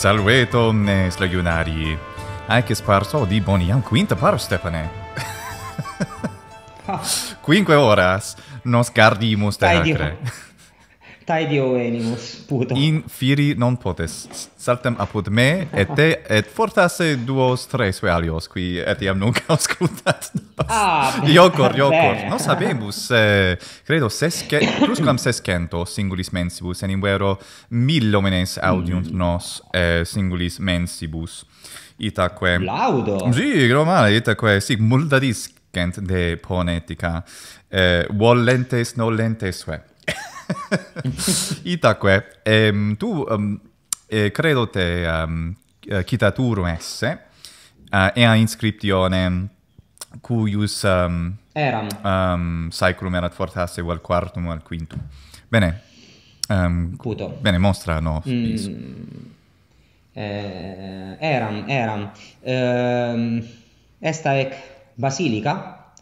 Salveto, ne slagionari. Anche sparso di boni, un quinta paro, Stefane. Ah. Quinque horas, nos gardimus te acre. Taidio venimus, puto. In firi non potes. Saltem apud me, et te, et fortasse duos, tres ve alios, qui etiam nunc auscultat. Ah, Iocor, iocor. Beh. Nos eh, credo, sesce, plusquam sescento singulis mensibus, en in vero mille omenes audiunt mm. nos eh, singulis mensibus. Itaque... Laudo! Sì, credo male, itaque, sì, multadiscent de ponetica. Eh, volentes, nolentes, vei. Itaque, ehm tu um, eh, credo te um, citaturum eh, esse uh, e inscriptione cuius um, eram um, saeculum erat fortasse uel quartum al quintum. Bene. Ehm um, cuto. Bene, mostra no. Mm. Eh eram eram ehm esta ec basilica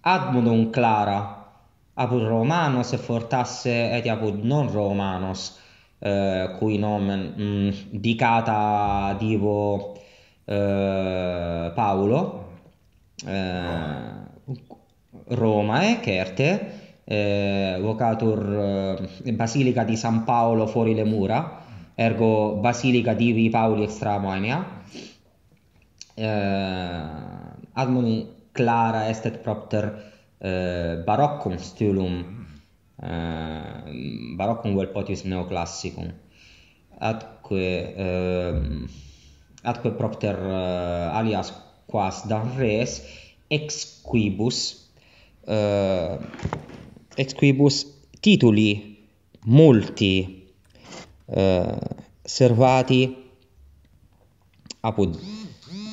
ad modum clara apud Romanos e fortasse et apud non Romanos, eh, cui nomen mh, mm, dicata divo eh, Paolo, eh, e eh, Certe, eh, vocatur eh, basilica di San Paolo fuori le mura, ergo basilica divi Pauli extramania, eh, admoni clara estet propter eh, baroccum stylum eh, baroccum vel potius neoclassicum atque eh, atque propter eh, alias quas dan res ex quibus eh, ex quibus tituli multi eh, servati apud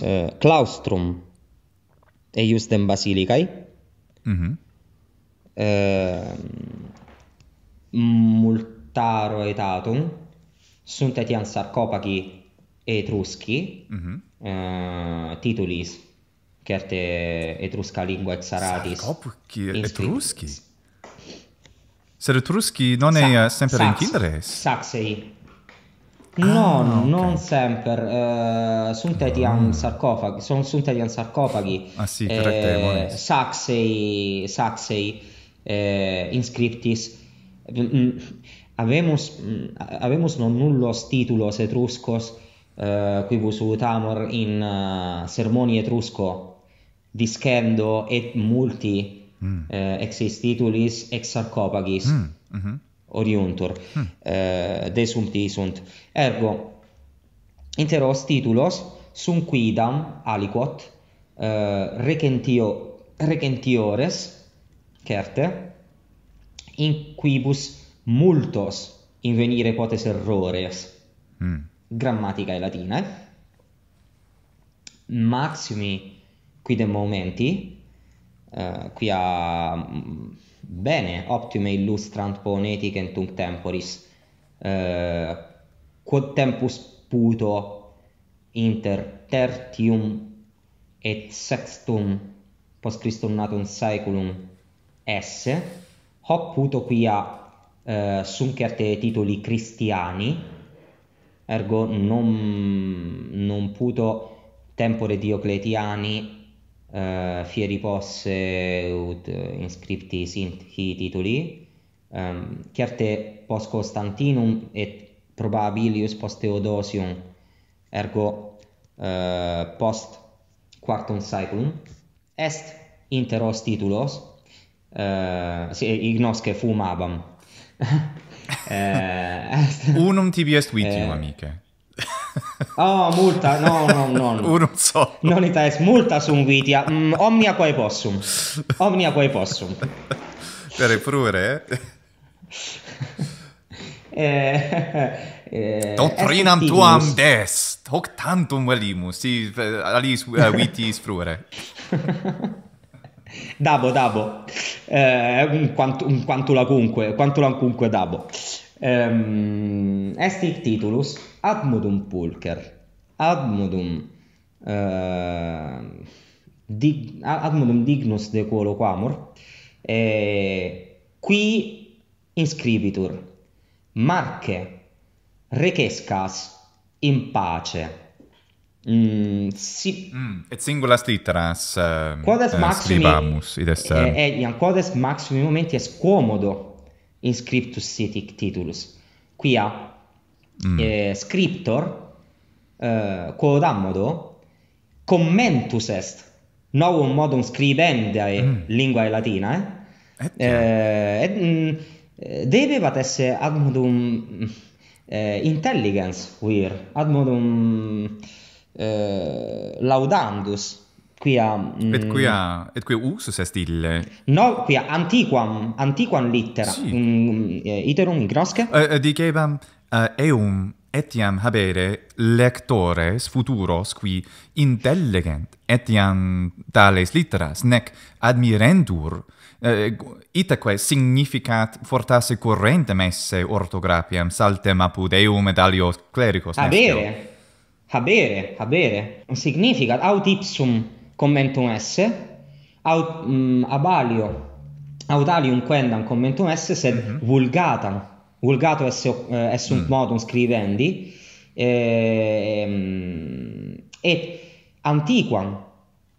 eh, claustrum eius dem basilicae Mhm. ehm multaro etatum sunt etiam sarcopagi etruschi. Mhm. Mm eh titulis carte etrusca lingua ex aratis. Sarcopagi etruschi. Sarcopagi non è sempre in kindres. Saxei. No, ah, okay. non sempre. Eh, sono tetti mm. Ah. sarcofagi, sono tetti sarcofagi. Ah sì, per te. Saxei, Saxei eh inscriptis. Avemus avemus non nullos titulos Etruscos eh qui vos utamor in uh, sermoni etrusco discendo et multi mm. eh, ex titulis ex sarcophagis. Mm. Mhm oriuntur hmm. eh, sunt ergo inter os titulos sum quidam aliquot eh, recentio recentiores certe in quibus multos invenire potes errores hmm. grammatica latina maximi quidem momenti eh, qui a bene optime illustrant ponetic in tunc temporis uh, quod tempus puto inter tertium et sextum post Christum natum saeculum esse hoc puto quia uh, sunt certe titoli christiani ergo non non puto tempore diocletiani uh, eh, fieri posse ut eh, inscripti sint hi tituli um, certe post Constantinum et probabilius post Theodosium ergo uh, post quartum saeculum est inter os titulos uh, si ignosce fumabam eh, est, unum tibi est vitium amice Oh, multa, no, no, no. no. Uno Non ita es multa sum vitia, mm, omnia quae possum. Omnia quae possum. Per frure. eh, eh, eh Doctrinam tuam des, hoc tantum velimus, si eh, alis uh, eh, vitis frure. dabo, dabo. Eh, un quantu, un lacunque, quantu lacunque dabo. Ehm, um, est titulus, admodum pulcher admodum uh, eh, admodum dignus de quo loco e eh, qui inscribitur marche recescas in pace mm, si mm, et singula litteras uh, quod est maximus id est et in maximum momenti est comodo inscriptus sit titulus quia mm. eh, scriptor eh, quo ammodo commentus est novum modum scribendae mm. linguae latinae eh, et, mm, esse ad modum eh, intelligence vir ad modum eh, laudandus quia a mm, et quia et usus est il no quia antiquam antiquam litteram sì. Mm, mm, iterum in grosque eh, dicebam uh, eum etiam habere lectores futuros qui intelligent etiam tales litteras nec admirendur eh, uh, itaque significat fortasse correntem esse orthographiam saltem apud eum et alios clericos habere habere habere significat aut ipsum commentum esse aut mm, abalio aut alium quendam commentum esse sed mm -hmm. vulgatam vulgato esse, eh, esse un mm. modo scrivendi eh, et antiquam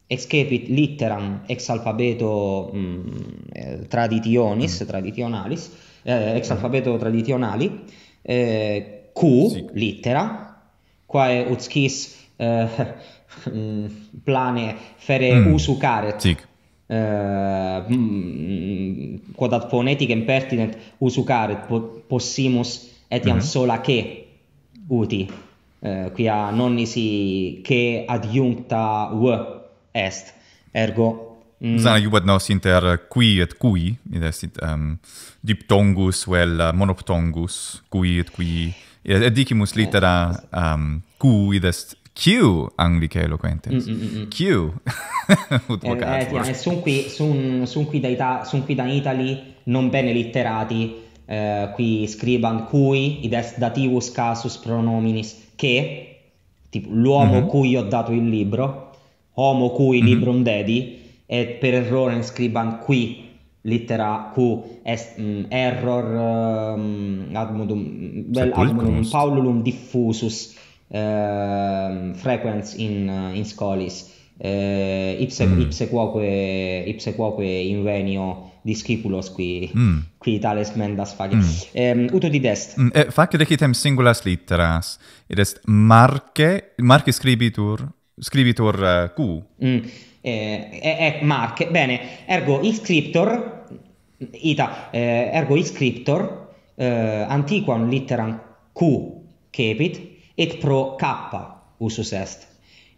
excepit litteram ex alfabeto mm, eh, traditionis mm. traditionalis eh, ex mm. alfabeto traditionali eh, q sì. littera quae ut eh, mm, plane fere mm. usu caret eh, mm, quod ad phoneticem pertinent usucaret possimus etiam mm -hmm. sola che uti eh, qui a non nisi che adjuncta v est ergo mm. sana iubat nos inter qui et cui id est um, diptongus vel monoptongus cui et cui et dicimus oh, litera um, cui id est Q anglica eloquentes. Mm, mm, mm, mm. Q. Ut vocat. Eh, eh tiene, eh, qui, sun, qui da Ita, qui da Italy, non bene litterati, eh, qui scriban cui, id est dativus casus pronominis, che, tipo, l'uomo mm -hmm. cui ho dato il libro, homo cui mm -hmm. librum dedi, et per errore scriban qui, littera q est mm, error um, ad modum mm, ad modum paululum diffusus um, ehm, frequens in uh, in scholis uh, eh, ipse mm. ipse quoque ipse quoque invenio discipulos qui mm. qui tales mendas fagit mm. um, uto didest mm. e eh, fac recitem singulas litteras id est marque marque scribitur scribitur uh, q mm. e e marque bene ergo il scriptor ita eh, ergo il scriptor eh, antiquam litteram q capit et pro kappa usus est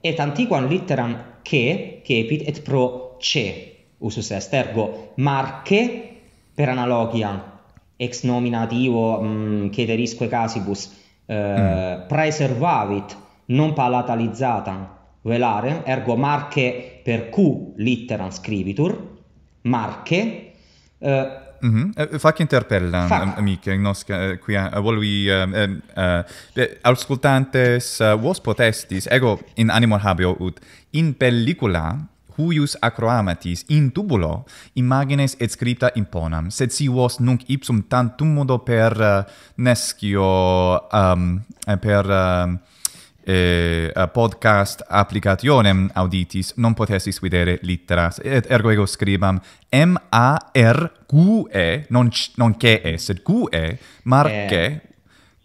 et antiquam litteram che capit et pro c usus est ergo marche per analogia ex nomina divo mm, casibus uh, mm. preservavit non palatalizzata velare ergo marche per q litteram scrivitur marche eh, Mhm. Mm fac interpella amica in nos eh, qui vol uh, uh, vos potestis ego in animal habeo ut in pellicula huius acroamatis in tubulo imagines et scripta imponam sed si vos nunc ipsum tantum modo per uh, nescio um, per ehm, e eh, a podcast applicationem auditis non potesse videre litteras et ergo ego scribam m a r q e non non che è se q e marche eh.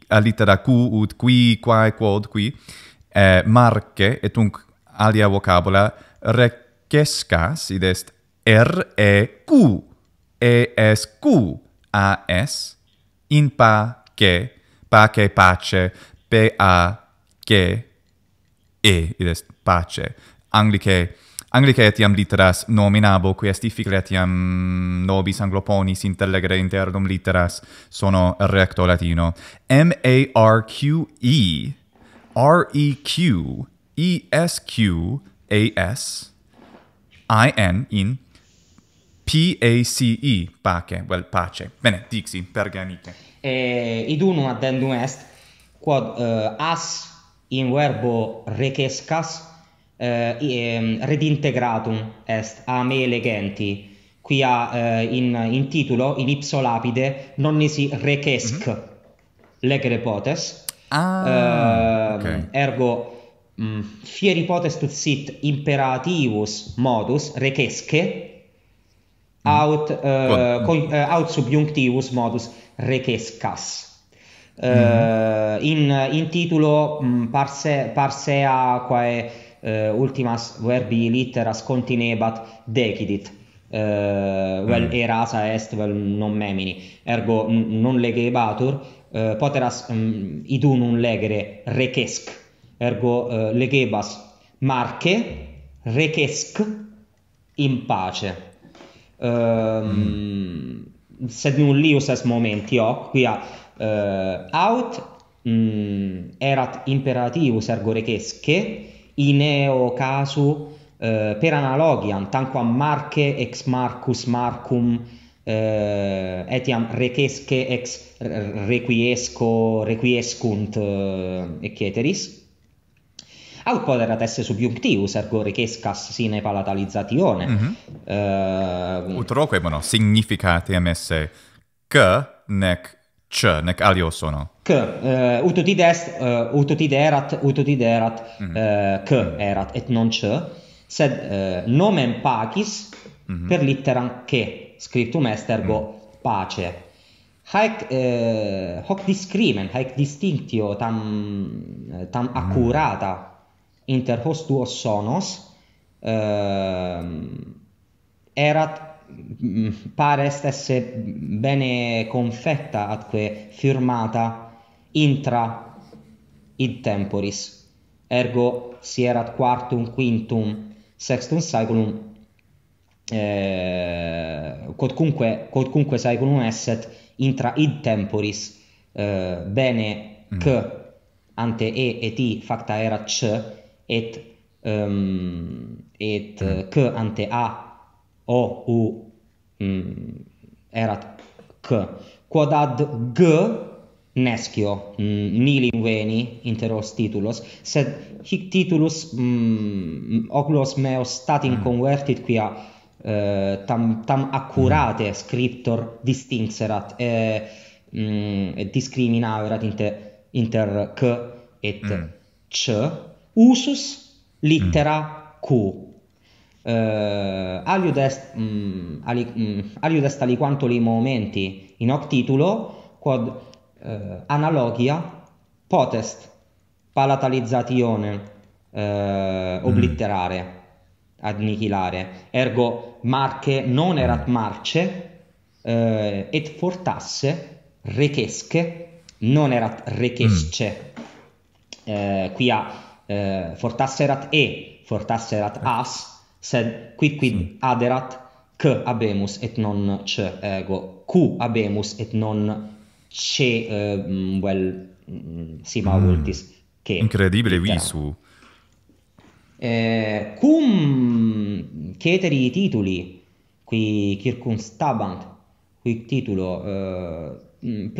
a litera q u q i q u e quod qui e eh, marche et un alia vocabula requesca si est r e q e s q a s in pa che pa che pace p a che e id est pace anglicae anglicae etiam litteras nominabo qui est difficile etiam nobis angloponis intellegere internum litteras sono recto latino m a r q e r e q e s q a s i n in p a c e pace well pace bene dixi pergamite e id unum addendum est quod uh, as in verbo recescas eh, ehm, redintegratum est a me legenti qui a eh, in in titolo in ipso lapide non nisi recesc mm -hmm. legere potes ah, eh, okay. ergo mm, fieri potes tut sit imperativus modus recesce mm. aut mm. uh, con, uh, aut subjunctivus modus recescas uh, in in titulo mm, parse parsea quae uh, ultimas verbi litteras continebat decidit uh, vel mm. erasa est vel non memini ergo non legebatur uh, poteras mm, um, un legere requesc ergo uh, legebas marche requesc in pace Um, mm. sed nullius est momenti hoc, oh, quia uh, aut mm, erat imperativus ergo requesque in eo casu uh, per analogiam tanquam marque ex marcus marcum uh, etiam requesque ex requiesco requiescunt uh, et caeteris aut poderat esse subjunctivus ergo requescas sine palatalizatione mm -hmm. uh, utroque bono significatem esse c nec c nec alio sono c uh, eh, utotid est uh, eh, utotid erat utotid erat mm -hmm. uh, eh, c erat et non c sed uh, nomen pacis mm -hmm. per litteram c scriptum est ergo mm -hmm. pace haec uh, hoc discrimen haec distinctio tam tam mm -hmm. accurata inter hos duos sonos uh, erat pare stesse bene confetta atque firmata intra id temporis ergo si erat quartum quintum sextum saeculum eh, quodcunque quodcunque saeculum esset intra id temporis eh, bene mm. c ante e et i facta erat c et um, et mm. c eh, ante a o u m mm, erat k quod ad g nescio mm, nilim veni inter os titulos sed hic titulus mm, oculos meus stat in convertit quia uh, tam tam accurate scriptor distincterat e discrimina discriminaverat inter inter k et mm. c usus littera mm. q eh, aliud, est, mh, mm, ali, mh, mm, est aliquanto momenti in hoc titulo quod eh, analogia potest palatalizzatione eh, oblitterare mm. annichilare ergo marche non erat mm. marce eh, et fortasse rechesche non erat rechesce mm. eh, qui a eh, fortasserat e fortasserat eh. as sed quid quid mm. aderat c abemus et non c ego q abemus et non c uh, well si va ultis mm. mm. che incredibile visu eh, cum ceteri titoli qui circunstabant qui titulo uh,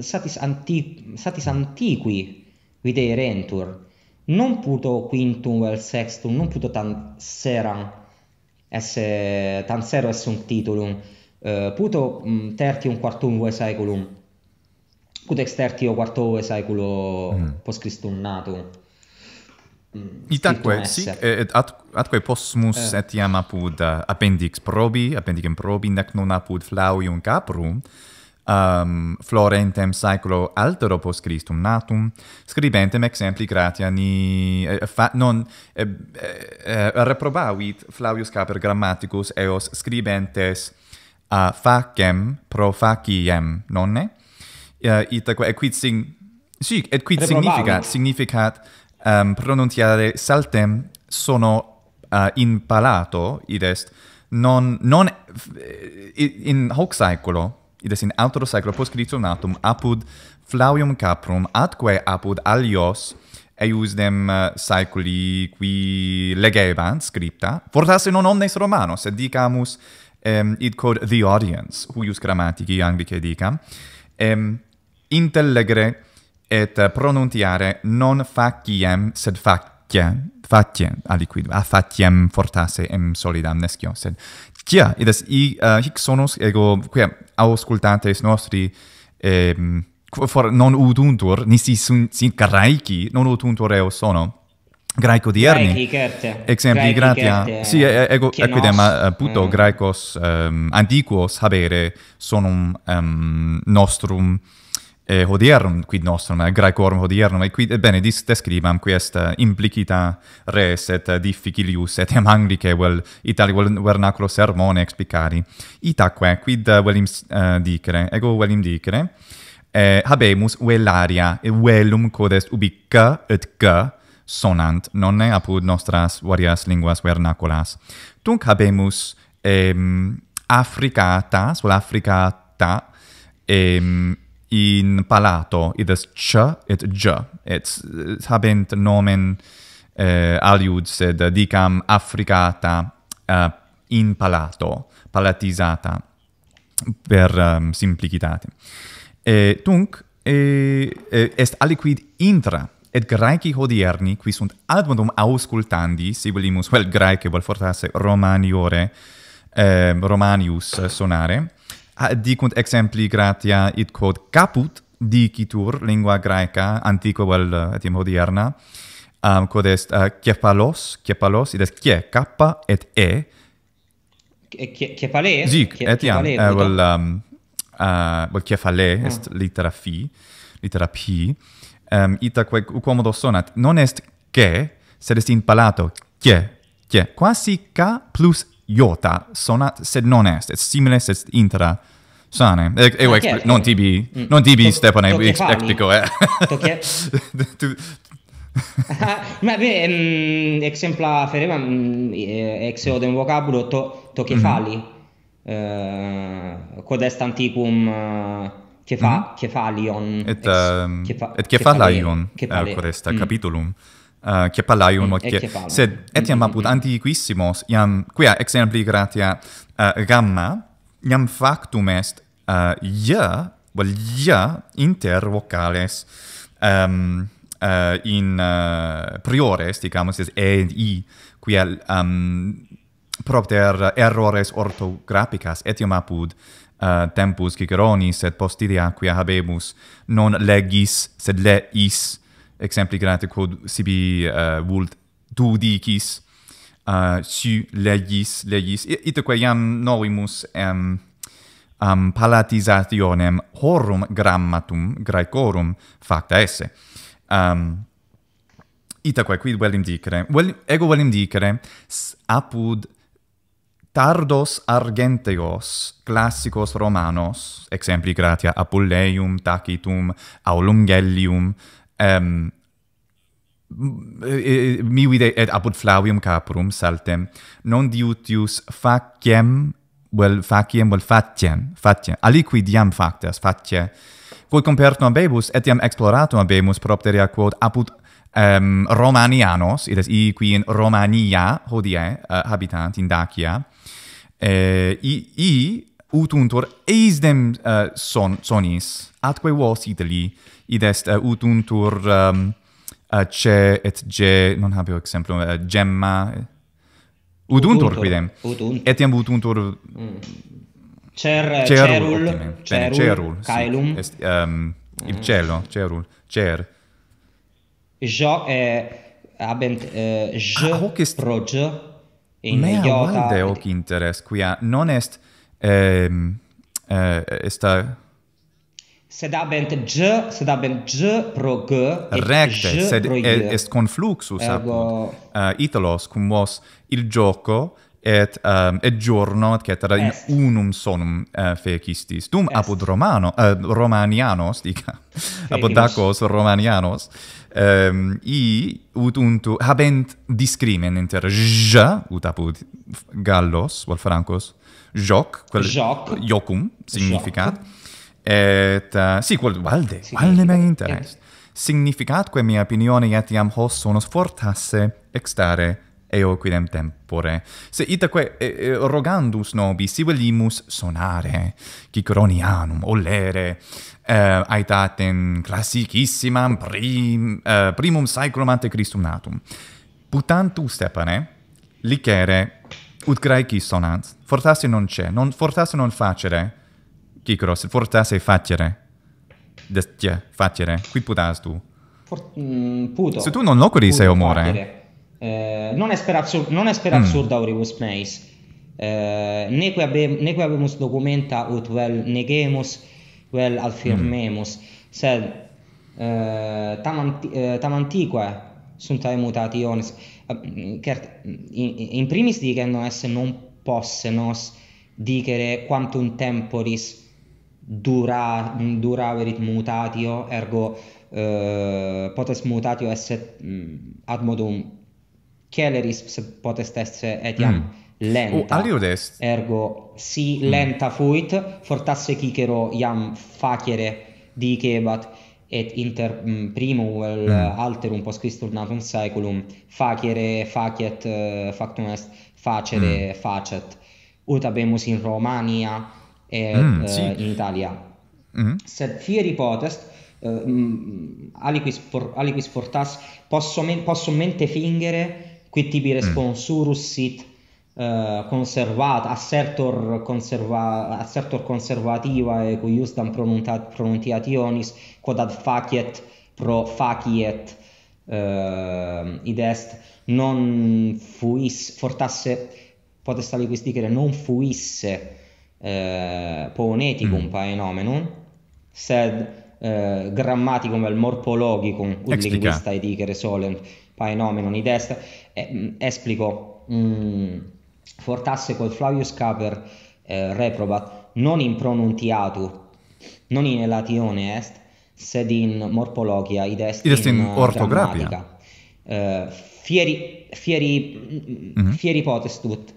satis anti satis antiqui videre entur non puto quintum vel sextum, non puto tan seran esse tan sero esse un titulum, uh, puto mm, tertium quartum vel saeculum, put ex tertio quarto vel saeculo mm. post Christum natum. Mm, Itaque, sic, eh, et atque possumus eh. etiam apud eh, appendix probi, appendicem probi, nec non apud flavium caprum, um, florentem saeculo altero post Christum natum, scribentem exempli gratia ni... Eh, eh fa, non, eh, eh, eh reprobavit Flavius Caper Grammaticus eos scribentes a uh, facem pro faciem, nonne? Uh, eh, itaque, et quid sing... et quid significat? Significat um, pronuntiare saltem sono uh, impalato, id est, non, non in hoc saeculo, id est in altero saeclo pos Christum natum apud Flavium Caprum atque apud Alios eius dem eh, saeculi qui legebant scripta fortasse non omnes romanos sed dicamus um, id quod the audience huius grammatici anglicae dicam um, intellegere et pronuntiare non faciem sed faciem faciem aliquid a faciem fortasse em solidam nescio sed Tia, id est i uh, hic sonos ego quia auscultantes nostri eh, for non uduntur nisi sunt sint graeci non uduntur eo sono graeco di erni exempli gratia kerte, si ego equidem eh, puto mm. graecos um, ehm, antiquos habere sonum um, nostrum e hodiernum quid nostrum et graecorum hodiernum et quid bene dis describam quaest implicita res et difficilius et am anglicae vel itali, vel vernaculo sermone explicari itaque quid velim uh, dicere ego velim dicere eh, habemus velaria et velum quod est ubi c et g sonant nonne apud nostras varias linguas vernaculas tunc habemus em, africatas vel africata em, in palato it is ch it j it's habent nomen eh, aliud sed dicam africata eh, in palato palatizata per um, simplicitate e tunc e, est aliquid intra et graeci hodierni qui sunt admodum auscultandi sibilimus vel well, graeque vel fortasse romaniore eh, romanius sonare Ah, dicunt exempli gratia id quod caput dicitur lingua graeca antiqua vel uh, et hodierna, moderna um, quod est uh, cephalos cephalos id est che kappa et e cephale si et iam uh, vel um, uh, vel cephale mm. Ah. est litera phi litera p um, itaque quomodo sonat non est che sed est in palato che che quasi ca plus iota sonat sed non est et similes est intra sane e ah, okay. non tibi... mm. non tb step on ex, explico eh to che ah, ma ve um, exempla fereva um, mm, eh, ex ode in vocabulo to to che mm -hmm. fali uh, eh, quod est antiquum uh, che fa mhm. che fa lion ehm, et che fa che fa lion per questo mm. capitolo uh, che parlai un che se etiam mm -hmm. apud antiquissimos iam qui exempli gratia uh, gamma iam factum est uh, eh, ia vel well, ia inter vocales um, ehm, uh, in uh, priores digamos est e i qui al um, ehm, propter errores orthographicas etiam apud uh, tempus Ciceronis et postidia quia habemus non legis sed leis exempli grata quod sibi uh, vult du dicis uh, eh, su legis legis ita iam novimus um, am um, palatisationem horum grammatum graecorum facta esse am ehm, um, quid velim dicere vel ego velim dicere apud tardos argenteos classicos romanos exempli gratia apuleium tacitum aulungellium um, mi vide et apud flavium caprum saltem non diutius faciem vel faciem vel faciem faciem aliqui diam factas facie quod compertum abebus etiam exploratum abemus propter quod apud um, romanianos id est i qui in romania hodie uh, habitant in dacia e eh, i, i utuntur eisdem uh, son, sonis atque vos italii id est uh, eh, utuntur um, ehm, uh, eh, ce et ge, non habio exemplum, uh, eh, gemma, utuntur, quidem. Utuntur. Etiam utuntur... Mm. Cer, cerul, cerul, cerul, caelum. Sì. Est, um, mm. Il cielo, cerul, cer. Jo e abent j uh, ah, est... pro in Mea iota. Mea valde hoc interes, quia non est... Um, Uh, esta Sed abent g, sed abent g pro g et Recte, g sed sed est confluxus apud uh, eh, italos cum vos il gioco et um, et giorno et cetera est. in unum sonum uh, fecistis dum est. apud romano uh, romanianos dica apud dacos romanianos um, i ut habent discrimen inter g ut apud gallos vol francos joc quel jocum significat joc et uh, si quod valde sì, valde me interest significat significatque mia opinione etiam hos sono fortasse extare eo quidem tempore se itaque e, rogandus nobis si velimus sonare cicronianum olere eh, aetatem classicissimam prim, eh, primum saeclum ante Christum natum putantus stepane licere ut graeci sonant fortasse non c'è non fortasse non facere Cicro, se forse sei facere, destie facere, qui putas tu? Mm, puto. Se tu non lo curi sei omore. Eh, non è per assurdo, non è spera assurdo mm. Aurivus Meis. Eh, ne qui abbiamo, ne qui abbiamo documenta ut vel negemus, vel affirmemus, mm. sed eh, tamanti, eh, tamantique sunt mutationes. Cert, in, in primis dicendo esse non posse nos dicere quantum temporis dura mm, duraverit mutatio ergo eh, potest mutatio esse mm, ad modum celeris sed potest esse etiam mm. lenta uh, ergo si mm. lenta fuit fortasse cicero iam facere dicebat et inter primo mm, primum vel mm. alterum post Christum natum saeculum facere facet eh, factum est facere mm. facet ut abemus in Romania Mm, eh, mm, sì. in Italia. Mm. Sed fieri potest, eh, mm, aliquis, for, aliquis fortas, posso, men, posso mente fingere, qui tibi mm. responsurus sit Uh, eh, conservata, assertor, conserva, assertor conservativa e cui ustam pronuntiationis quod ad faciet pro faciet uh, id est non fuis fortasse potesta liquis dicere non fuisse eh, mm. paenomenum, sed eh, grammaticum vel morphologicum ut linguistae dicere solent paenomenon id est eh, mm, explico mm, fortasse col Flavius Caper eh, reprobat non in pronuntiatu non in elatione est sed in morphologia id est, id est in, in eh, orthographia eh, fieri fieri mm -hmm. fieri potestut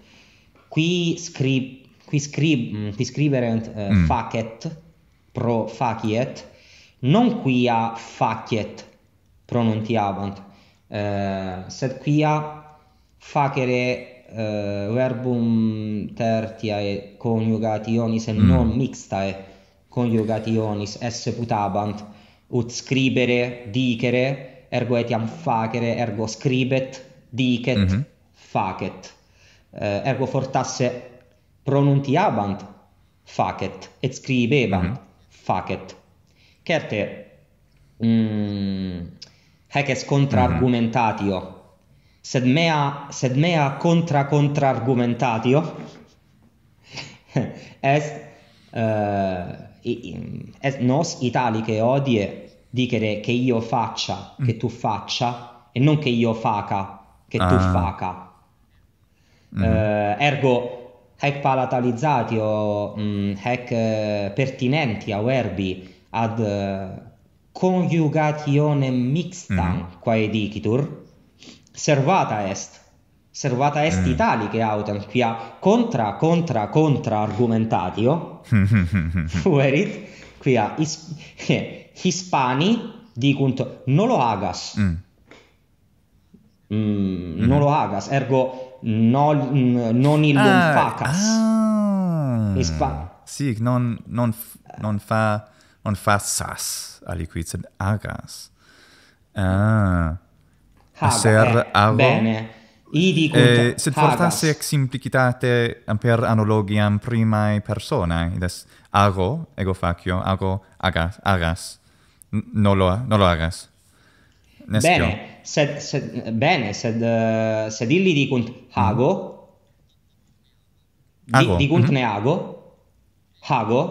qui scrip qui scrib mm, qui scrivere uh, mm. facet pro faciet non quia faciet pronuntiavant uh, sed quia facere uh, verbum tertiae coniugationis ionis et mm. non mixtae coniugationis ionis esse putabant ut scribere dicere ergo etiam facere ergo scribet dicet mm -hmm. facet uh, ergo fortasse pronunziavant facet e scrivevant mm-hmm. facet. Certe mm, heces contra-argumentatio, mm-hmm. sed mea, sed mea contra-contra-argumentatio est, uh, est nos italice odie dicere che io faccia, mm. che tu faccia, e non che io faca, che ah. tu faca. Mm. Uh, ergo hec palatalizatio mh, mm, hec eh, pertinenti a verbi ad uh, conjugationem mixtam mhm. mm. quae dicitur servata est servata est mm. italica autem quia contra contra contra argumentatio fuerit quia his, eh, hispani dicunt non lo hagas mm. Mm, mm. non lo hagas ergo non il non ah, facas ah, sì non non non fa non fa sas aliquid sed agas ah a ser eh, ago bene idi cum eh, se fortasse ex implicitate amper analogiam prima personae. persona id ago ego facio ago agas agas no lo no lo hagas Bene, sed sed bene, sed eh, sed illi dicunt hago. Hago. Di, dicunt mm -hmm. ne hago. Hago.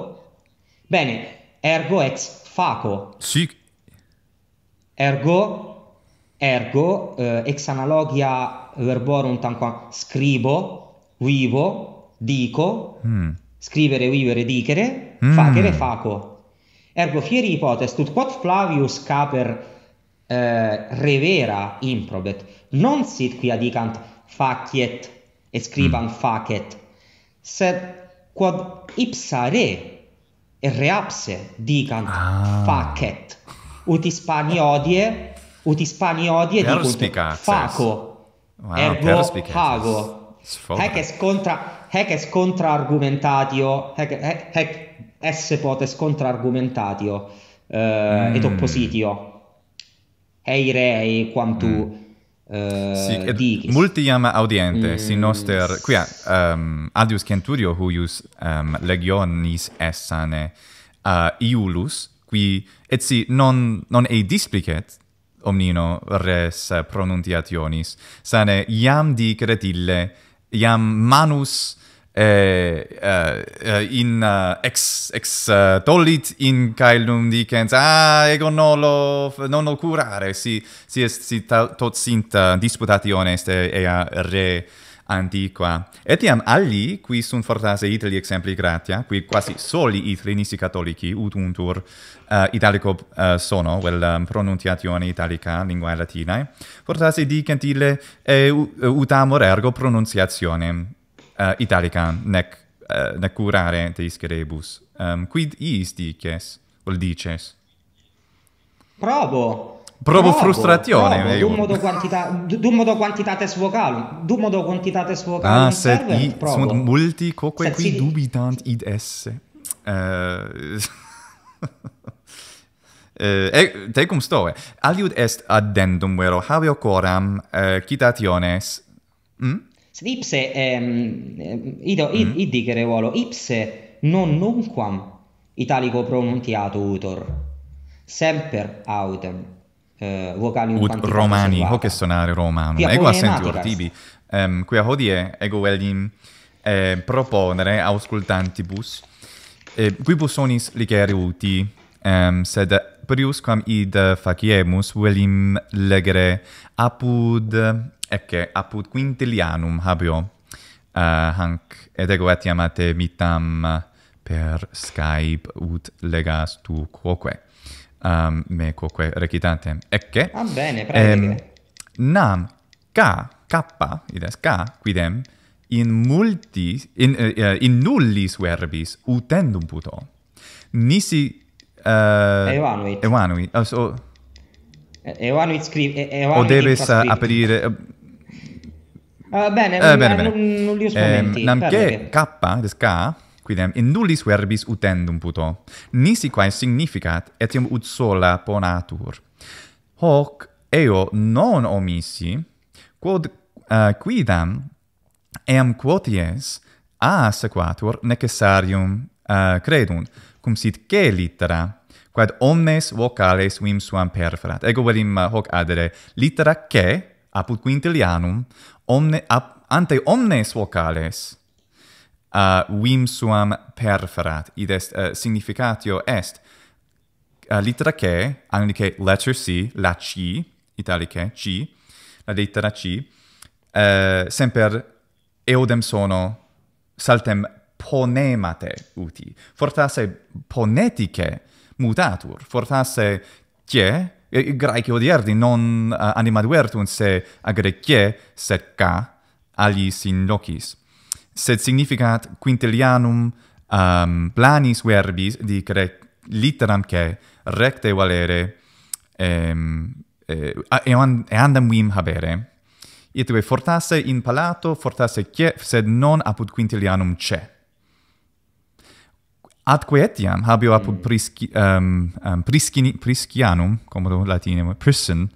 Bene, ergo ex faco. Sì. Ergo ergo eh, ex analogia verborum tanquam scribo, vivo, dico. Mm. Scrivere, vivere, dicere, mm. facere, faco. Ergo fieri ipotes tut quod Flavius Caper eh, revera improbet non sit quia dicant faciet mm. et scribant mm. facet sed quod ipsa re et reapse dicant ah. facet ut hispani odie ut hispani odie dicunt faco wow, ergo pago hec contra hec contra argumentatio hec, hec, hec esse potes contra argumentatio uh, eh, mm. et oppositio ei rei quam tu mm. Uh, eh, sic et digis. multiam audiente mm. noster quia um, adius centurio huius um, legionis essane uh, eh, iulus qui et si non non ei displicet omnino res pronuntiationis sane iam dicere tille iam manus e eh, eh, eh, in ex ex tollit in caelum dicens ah ego non lo non lo curare si si est si tot sint uh, disputatione est ea re antiqua etiam alli qui sunt fortasse itali exempli gratia qui quasi soli i nisi catholici ut untur uh, italico uh, sono vel um, pronuntiatione italica lingua latinae fortasse dicent ille e, ut amor ergo pronunciazione uh, eh, italican nec uh, nec curare te iscribus um, quid iis dices ul dices probo probo frustratione ah, in un modo quantità in un modo quantitate svocali in un modo quantitate svocali ah, se i sunt multi coque qui dubitant id esse uh, Eh, eh te cum sto aliud est addendum vero habeo coram eh, citationes hm mm? sed ipse ehm, ehm ido id, mm-hmm. id dicere volo ipse non nunquam italico pronuntiato utor semper autem eh, vocali un quanti romani ho che sonare romano ego assenti ortibi ehm qui a hodie ego welding eh, proponere auscultantibus eh, qui bussonis ligere uti ehm sed prius quam id faciemus velim legere apud ecce apud quintilianum habeo uh, hanc et ego etiam a te mitam eh, per Skype ut legas tu quoque um, me quoque recitante ecce va ah, bene pratica ehm, nam ca kappa ides ca quidem in multis in uh, in nullis verbis utendum puto nisi uh, Evanuit. Evanuit. so, Evanuit scrive. Evanuit o aprire. Ah, eh, bene, eh, bene, bene. nullius ehm, momenti. Eh, Namche kappa, des quidem in nullis verbis utendum puto. Nisi quae significat etiam ut sola ponatur. Hoc eo non omissi, quod uh, quidam eam quoties a sequatur necessarium uh, credunt, cum sit che littera, quad omnes vocales vim suam perferat. Ego velim hoc adere, littera che, apud quintilianum, omne ap, ante omnes vocales a uh, vim suam perferat id est uh, significatio est uh, littera c anglice letter c la c italicae c la lettera c uh, semper eodem sono saltem ponemate uti fortasse ponetice mutatur fortasse che graeci odierni non uh, eh, anima duertum se agrecie, sed ca, ali sin locis. Sed significat quintilianum um, ehm, planis verbis, dicere literam che recte valere um, e, eandam vim habere. Itue fortasse in palato, fortasse cie, sed non apud quintilianum ce atque etiam habeo apud mm. prisci, um, um, priscini, priscianum, como do latine, prison,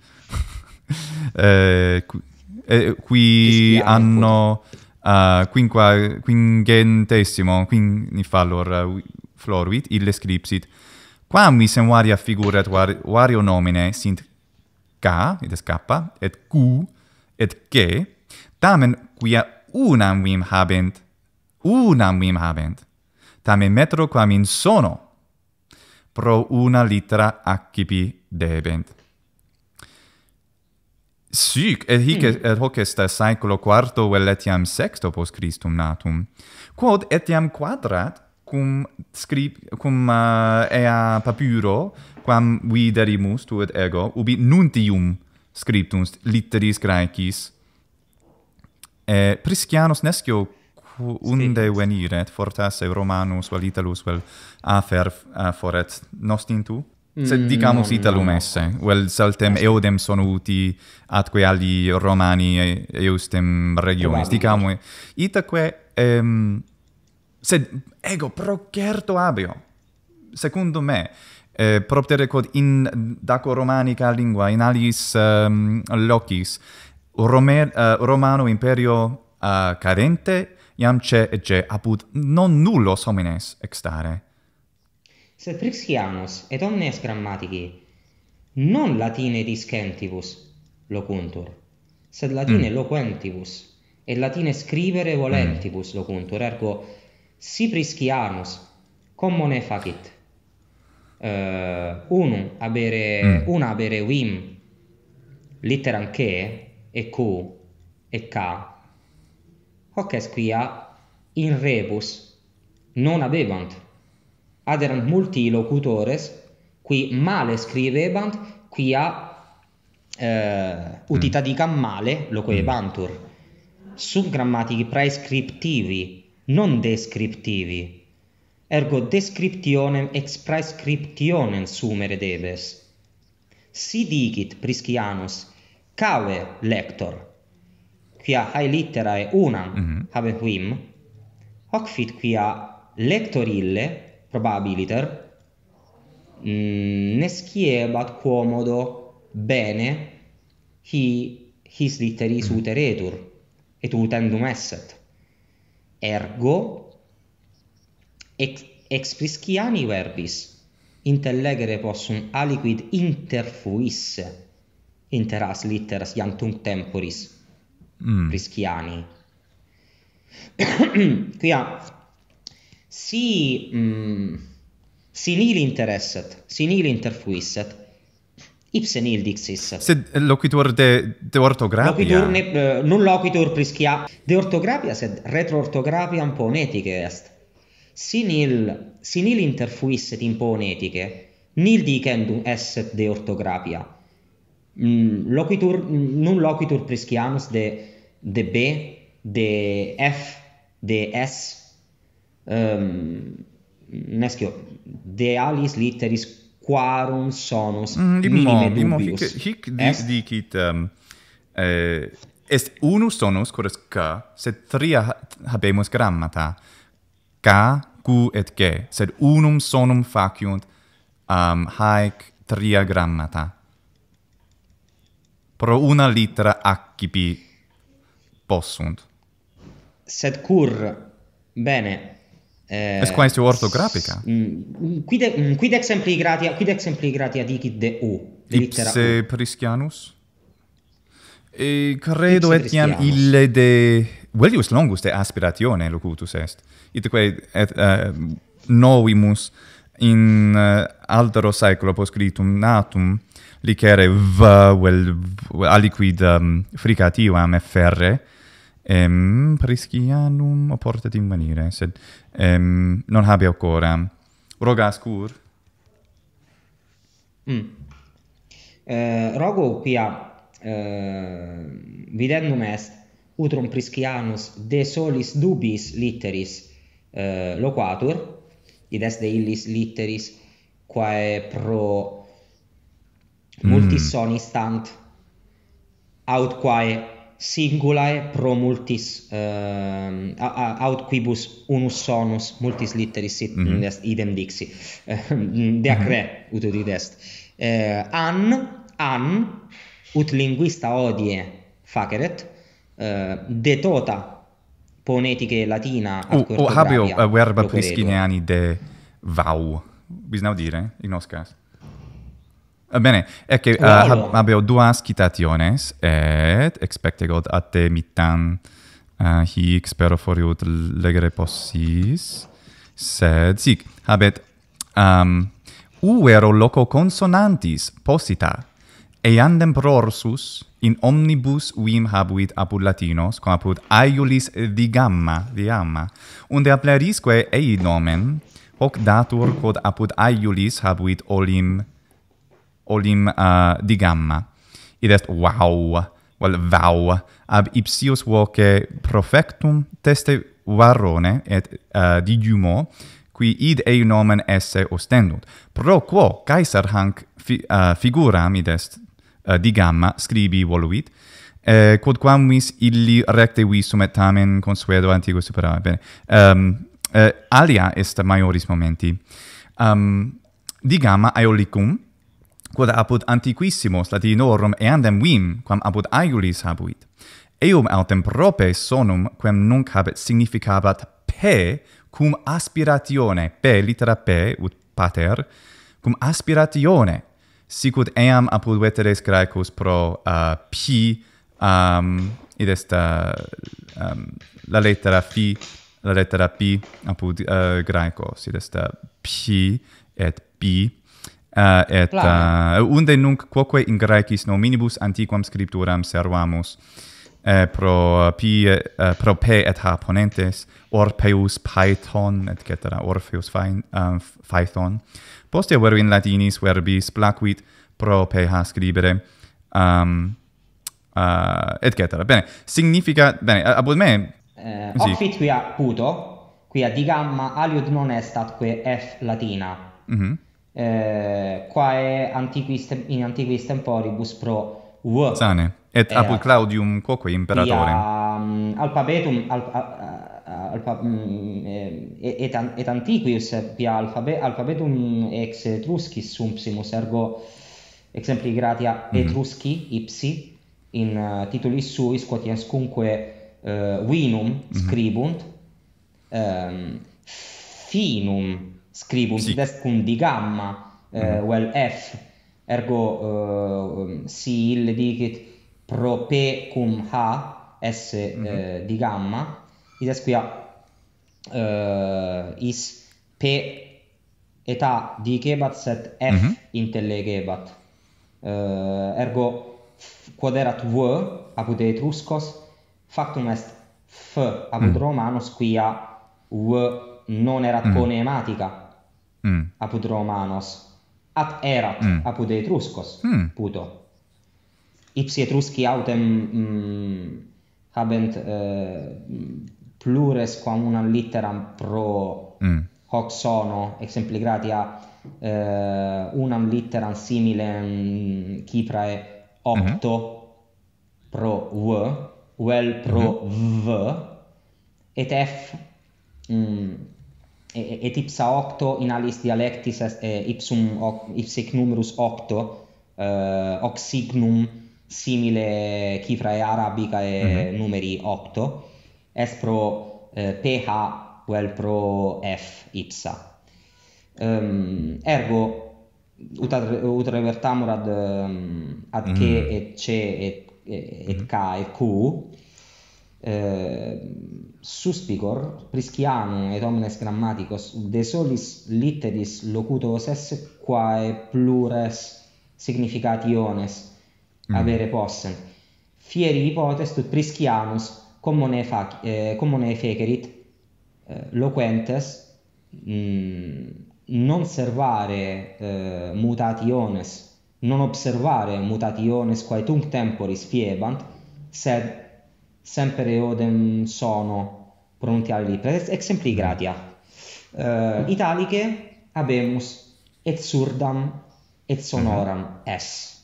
eh, qui eh, anno uh, quinqua, quingentesimo, quini fallor uh, ah, florvit, ille scripsit, quam vis en varia figurat, var, vario nomine sint K, id es K, et Q, et G, tamen quia unam vim habent, unam vim habent, tam in metro quam in sono pro una litra accipi debent. Sic, et hic mm. et hoc est saeculo quarto vel etiam sexto post Christum natum, quod etiam quadrat cum, scrip, cum uh, ea papyro quam viderimus tu et ego, ubi nuntium scriptum litteris graecis, eh, priscianos nescio unde sì. venire fortasse romanus vel italus vel afer uh, foret nostintu mm, se dicamus italum no, esse vel saltem no. eodem sono uti atque ali romani e eustem regionis no, dicamo itaque ehm sed ego pro certo abio secundo me eh, propter quod in daco romanica lingua in alis um, ehm, locis uh, romano imperio uh, carente iam ce ege apud non nullos homines extare. Sed frixianos et omnes grammatici non latine discentibus locuntur, sed latine mm. loquentibus, et latine scrivere volentibus mm. locuntur, ergo si prischianus commone facit uh, unum abere mm. una abere vim litteram che e q e ca hoc est quia in rebus non habebant aderant multi locutores qui male scrivebant quia eh, utita mm. dicam male loquebantur mm. sub grammatici prescriptivi non descriptivi ergo descriptionem ex prescriptionem sumere debes si dicit priscianus cave lector quia hae litterae unam mm -hmm. habe huim, hoc fit quia lectorille, probabiliter, mm, ne sciebat quomodo bene hi his litteris mm. uteretur, et utendum esset. Ergo, ex, ex prisciani verbis, intellegere possum aliquid interfuisse interas litteras iantung temporis, mm. rischiani. Quia si mm, si nil interesset, si nil interfuisset, ipse nil dixis. Sed eh, loquitur de, de ortografia? Loquitur ne, uh, non loquitur prischia. De ortografia, sed retro ortografia un po' netiche est. Si nil, si nil interfuisset in po' netiche, nil dicendum esset de ortografia. Mm, loquitur non loquitur prescianus de de b de f de s um, nescio de alis litteris quarum sonus mm, minime mo, dubius hic, hic est... dicit um, eh, est unus sonus quod est ca sed tria habemus grammata ca gu et ge sed unum sonum faciunt um, haec tria grammata pro una litra accipi possunt. Sed cur, bene, Eh, es quaestio ortografica. Mm, mm, quid mm, quid exempli gratia, quid exempli gratia dicit de u, de Ipse Priscianus. E credo et iam ille de Velius longus de aspiratione locutus est. Itque et uh, novimus in uh, altero saeclo post scriptum natum licere v vel aliquid um, fricativo am fr em prescianum oportet in manire sed em non habe ancora rogas cur mm. Eh, rogo quia eh, videndum est utrum priscianus de solis dubis litteris loquatur id est de illis litteris quae pro multis mm. sonis tant aut quae singulae pro multis uh, aut quibus unus sonus multis litteris sit mm -hmm. est idem dixi de acre mm -hmm. ut id est uh, an an ut linguista odie faceret uh, eh, de tota ponetiche latina a uh, corporalia. O habio eh, verba priskiniani de vau. Bis dire in oscas. Eh, bene, è che uh, eh, habio duas citationes et expecte god at te mitan uh, hi expero legere possis. Sed sic habet um uero loco consonantis posita et andem prorsus in omnibus vim habuit apud latinos quam apud aiulis digamma diamma unde aplerisque ei nomen hoc datur quod apud aiulis habuit olim olim uh, digamma id est wow well vau, ab ipsius voce profectum teste varrone et uh, digiumo qui id ei nomen esse ostendunt pro quo caesar hanc fi, uh, figuram id est Eh, di gamma scribi voluit eh, quod quam vis illi recte vi sumet tamen consuedo antiguo superare bene um, eh, alia est maioris momenti um, di gamma aeolicum quod apud antiquissimos latinorum eandem vim quam apud aeolis habuit eum autem prope sonum quem nunc habet significabat pe cum aspiratione pe litera pe ut pater cum aspiratione sicut eam apud veteres graecus pro uh, pi um, id est uh, um, la lettera phi la lettera pi apud uh, graecos id est uh, pi et pi uh, et uh, unde nunc quoque in graecis nominibus antiquam scripturam servamus uh, pro pi pro pe et ha ponentes orpheus python et cetera orpheus fin, um, python Poste verbi in latinis verbis placuit pro ha scribere. Um, uh, et cetera. Bene, significa... Bene, a me... Eh, sì. Offit via puto, quia di aliud non est atque F latina. Mm -hmm. eh, qua antiquis, in antiquis temporibus pro V. Sane. Et eh, apud Claudium quoque imperatore. Ia um, mm, alpabetum, al, alfa mm, eh, et et antiquis pi alphabet alphabetum ex etruscis sumpsimus ergo exempli gratia mhm. etrusci ipsi in uh, eh, titulis sui quotiens cumque uh, eh, vinum mhm. scribunt um, finum scribunt sì. est cum digamma uh, vel mhm. f ergo uh, si ille dicit prope cum ha esse mm -hmm. uh, digamma id est quia uh, is p et a dicebat sed f mm -hmm. intellegebat uh, ergo quod erat v apud etruscos factum est f apud mm. romanos quia v non erat mm. ponematica mm. apud romanos at erat mm. apud etruscos mm. puto ipsi etrusci autem mm, habent eh, plures quam una litteram pro mm. hoc sono exempli gratia eh, una litteram simile kipra e opto mm -hmm. pro v vel pro mm -hmm. v et f mm, et ipsa octo in alis dialectis est, ipsum ipsic numerus octo eh, oxignum simile Cifrae arabicae arabica e mm -hmm. numeri octo est pro PH eh, quel pro F ipsa. Um, ehm, ergo, ut revertamur ehm, ad, um, ad mm. che et ce et, et mm. Mm-hmm. ca et Q, eh, suspicor, prisciano et omnes grammaticos, de solis litteris locutos esse quae plures significationes mm. avere possen. Fieri hipotes tut priscianus commune fac eh, commune fecerit eh, loquentes mh, mm, non servare eh, mutationes non observare mutationes quae tunc temporis fiebant sed semper eodem sono pronuntiali libres exempli gratia eh, italiche habemus et surdam et sonoram uh mhm. -huh. es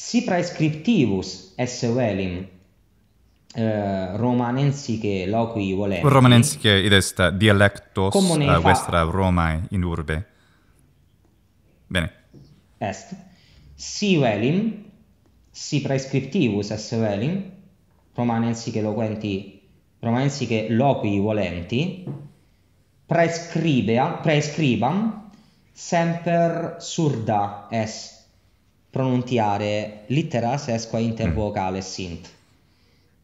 si praescriptivus esse velim uh, eh, romanensi che loqui volent romanensi che id est dialectos uh, vestra romae in urbe bene est si velim si praescriptivus esse velim romanensi che loquenti romanensi che loqui volenti praescribea praescribam semper surda est pronuntiare litteras esque mm. inter vocale sint.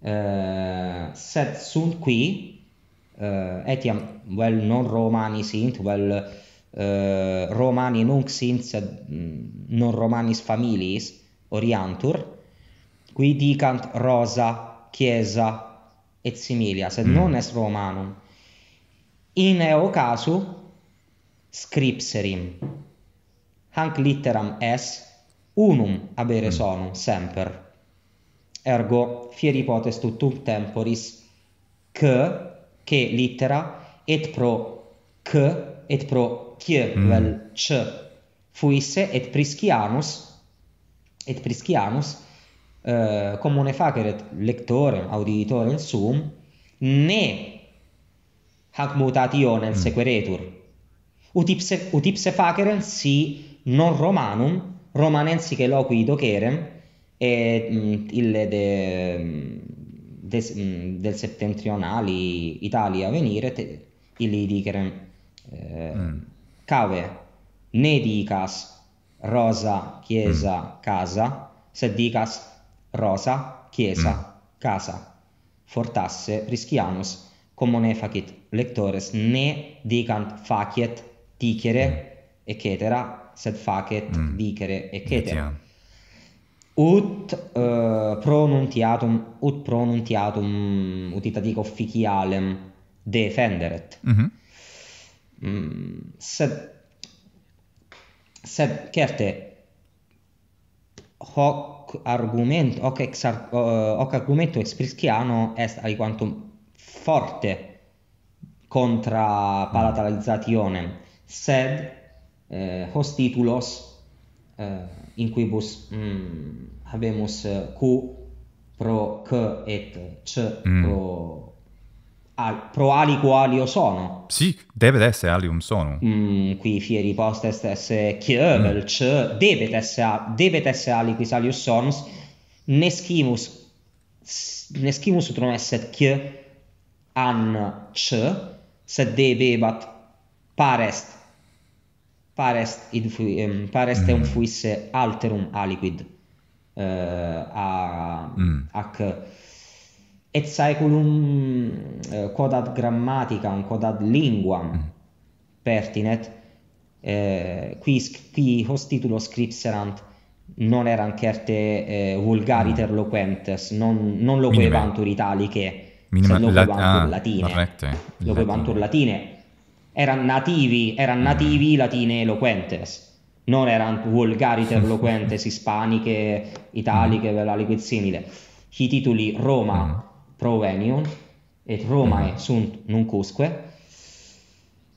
Uh, sed sunt qui, uh, etiam vel non romani sint, vel uh, romani nunc sint, sed mm, non romanis familiis oriantur, qui dicant rosa, chiesa, et similia, sed mm. non est romanum. In eo casu scripserim, hanc litteram est, unum habere mm. sonum semper ergo fieri potest ut temporis C, che littera et pro C et pro q mm. vel c fuisse et priscianus et priscianus uh, eh, comune faceret lectore auditore in sum ne hac mutationem mm. sequeretur ut ipse ut ipse facerent si non romanum romanensi che loqui et e mm, il de, de, mm, de mm, del settentrionali Italia venire te, illi dicerem eh, mm. cave ne dicas rosa chiesa mm. casa se dicas rosa chiesa mm. casa fortasse rischianus como ne facit lectores ne dicant faciet dicere mm. et cetera sed facet mm. dicere et cetera ut uh, pronuntiatum ut pronuntiatum ut ita dico officialem defenderet mm -hmm. mm, sed sed certe hoc argument hoc, ex, ar, uh, eh, hoc argumento ex est aliquantum forte contra palatalizationem sed eh, host titulos eh, in quibus mm, habemus eh, q pro k et c mm. pro al, pro aliquo alio sono. Sì, deve esse alium sono. Mm, qui fieri post est esse che mm. vel c deve esse deve esse aliquis alius sonus ne nescimus utrum esset che an c se debebat parest parest, infui, ehm, parest mm. fuisse alterum aliquid uh, a, mm. ac et saeculum uh, quodad grammatica un quodad linguam mm. pertinet eh, qui, qui hostitulo scripserant non eran certe eh, vulgariter mm. loquentes non, non vantur italiche Minima, se loquebantur la, ah, latine corrette, loquebantur latine eran nativi, eran nativi latine eloquentes non erant vulgari eloquentes, hispaniche, italiche mm. vela simile i titoli Roma mm. provenion et Romae mm. sunt nuncusque.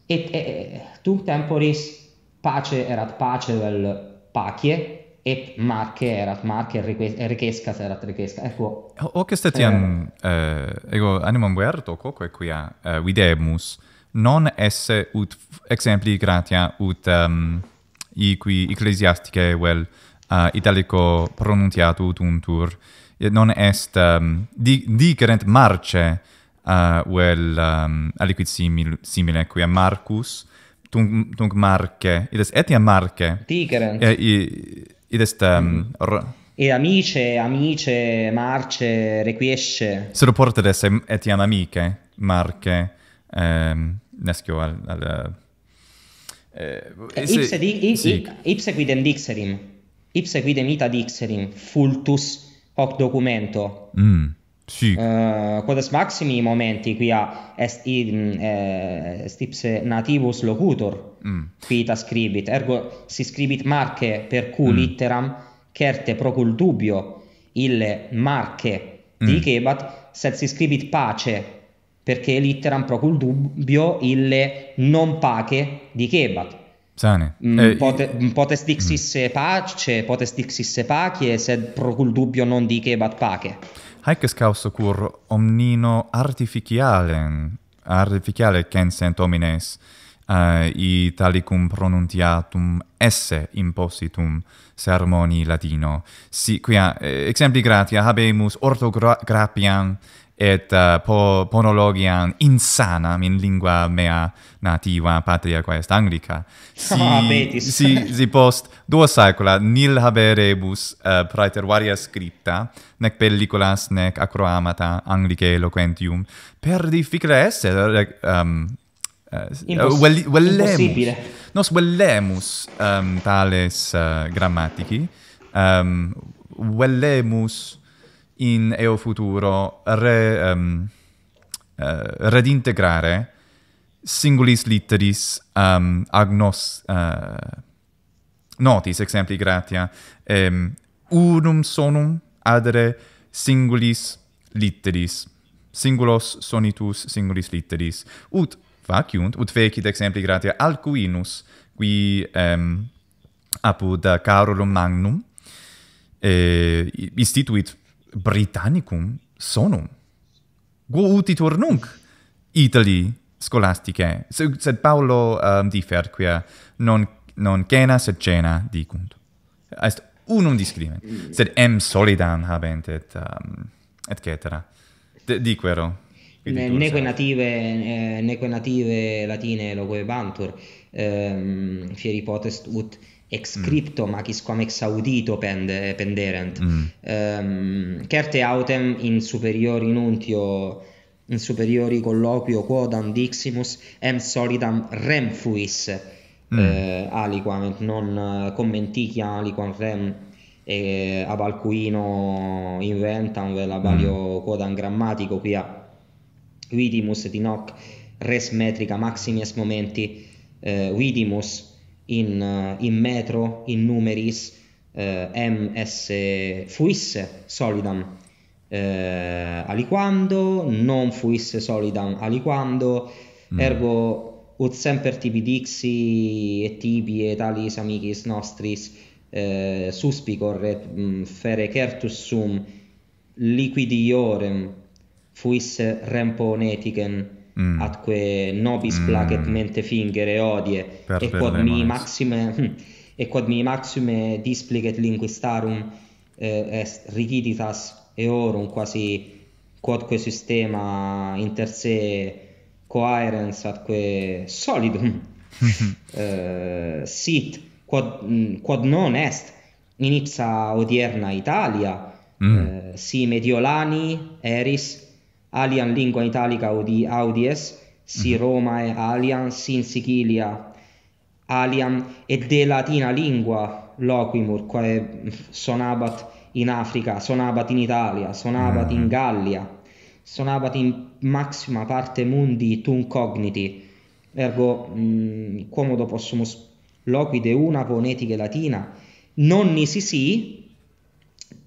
et, et, et tu temporis pace erat pace vel pacie et marche erat marche e erat ricesca ecco hoc est etiam eh, eh ego animum verto quoque quia eh, videmus non esse ut exempli gratia ut um, qui ecclesiastiche, vel uh, italico pronuntiatu ut untur non est um, di dicerent marce uh, vel um, aliquid simile qui a marcus Tung tunc marce id est etiam marce Digerent. e, eh, id est um, mm. e amice amice marce requiesce se lo esse etiam amice marce ehm nescio al, al eh, ese, ipse, di, i, ipse quidem dixerim ipse quidem ita dixerim fultus hoc documento mm. Sì. Uh, maximi momenti quia est, in, eh, est ipse nativus locutor mm. qui ita scribit ergo si scribit marche per cu mm. litteram certe procul dubio ille marche mm. dicebat sed si scribit pace perché l'itteram pro cul dubbio il non pace di kebat. Sane. Mm, eh, pote, mm, potes dixis mm. pace, potes dixis pace, sed pro cul dubbio non di kebat pace. Haec causa cur omnino artificiale, artificiale censent homines, uh, eh, italicum pronuntiatum esse impositum sermoni latino. Si, quia, eh, exempli gratia, habemus orthographiam, et uh, po ponologian insana in lingua mea nativa patria qua est anglica si ah, si si post duo saecula nil haberebus uh, praeter varia scripta nec pelliculas nec acroamata anglicae eloquentium per difficile esse um, uh, well, well nos wellemus um, tales uh, grammatici um, wellemus in eo futuro re um, uh, redintegrare singulis litteris um, agnos uh, notis exempli gratia um, unum sonum adere singulis litteris singulos sonitus singulis litteris ut faciunt ut fecit exempli gratia alcuinus qui um, apud Carolum Magnum e, eh, istituit Britannicum sonum. Quo utitur nunc Italy scholasticae. Sed, sed Paolo um, ehm, difer quia non, non cena sed cena dicunt. Est unum discrimen. Sed em solidam habent et, um, et cetera. De, diquero. neque, native, eh, neque native latine loque bantur. Um, fieri potest ut ex scripto mm. magis quam ex audito pende, penderent mm. um, certe autem in superiori nuntio in superiori colloquio quodam diximus em solidam rem fuis mm. eh, aliquam non eh, commenticiam aliquam rem e ab alcuino inventam vel abalio mm. quodam grammatico quia vidimus et in hoc res metrica maximi est momenti eh, vidimus in uh, in metro in numeris uh, eh, ms fuisse solidam uh, aliquando non fuisse solidam aliquando mm. ergo ut semper tibi dixi et tibi et alis amicis nostris suspicor et mm, fere certus sum liquidiorem fuisse rempo neticen mm. atque nobis mm. placet mente fingere odie per et quod mi maxime et quod mi maxime displicet linguistarum eh, est rigiditas eorum quasi quodque sistema inter se coherens atque solidum eh, sit quod, mm, quod non est in ipsa odierna Italia mm. eh, si mediolani eris alian lingua italica audi audies si mhm. roma e alian sin sicilia alian et de latina lingua loquimur quae sonabat in africa sonabat in italia sonabat in mhm. gallia sonabat in maxima parte mundi tun cogniti ergo mm, quomodo possumus loqui de una phonetica latina non nisi si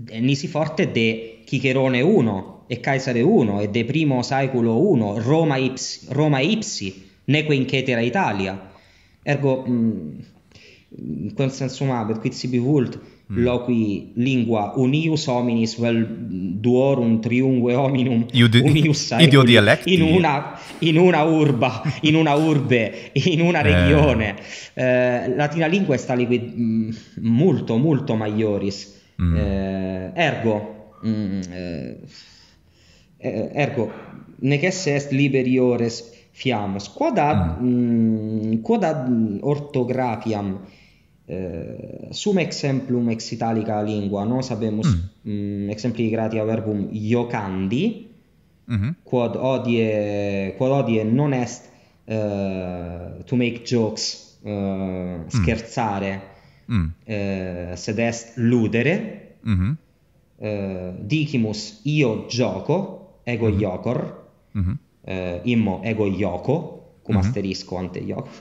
eh, nisi forte de Cicerone 1 e Caesare 1 e de primo saeculo 1 Roma ipsi, Roma ipsi neque in cetera Italia ergo in mm, consenso ma per qui si mm. loqui lingua unius hominis vel duorum triungue hominum unius saeculi in una in una urba in una urbe in una eh. regione eh. eh, latina lingua est aliquid mm, multo multo maioris mm. eh, ergo Mm, eh, eh, ergo nec esse est liberi ores fiamus quod ad mm. mm quod ad orthographiam eh, sum exemplum ex italica lingua no sabemus mm. mm exempli gratia verbum iocandi mm -hmm. quod odie quod odie non est eh, to make jokes eh, scherzare mm. Mm. sed est ludere mm -hmm eh, dicimus io gioco ego mm -hmm. iocor mm -hmm. eh, immo ego ioco cum mm -hmm. asterisco ante io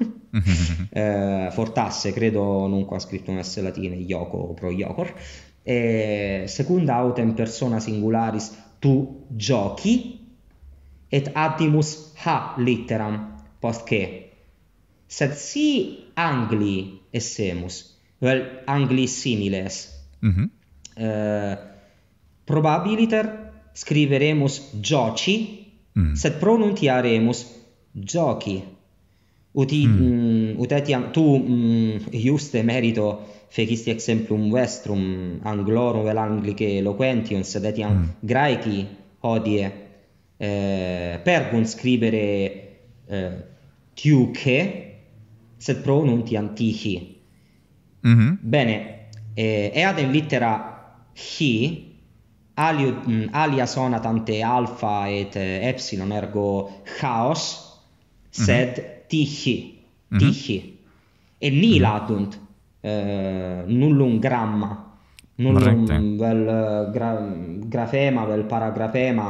eh, fortasse credo non qua scritto un s latine ioco pro iocor e eh, seconda autem persona singularis tu giochi et atimus ha litteram post che sed si angli essemus vel well, angli similes mm -hmm. eh, probabiliter scriveremus joci mm. sed pronuntiaremus giochi ut mm. mm, ut etiam tu mm, iuste merito fecisti exemplum vestrum anglorum vel anglice eloquentium sed etiam mm. graeci hodie eh, pergunt scribere eh, tiuche sed pronuntiam tihi mm -hmm. bene eh, ead in litera hi aliud mm, alia sona tante alfa et eh, epsilon ergo chaos mhm. sed mm -hmm. tichi tichi mm -hmm. et nihil mm -hmm. adunt uh, eh, nullum gramma nullum vel eh, gra grafema vel paragrafema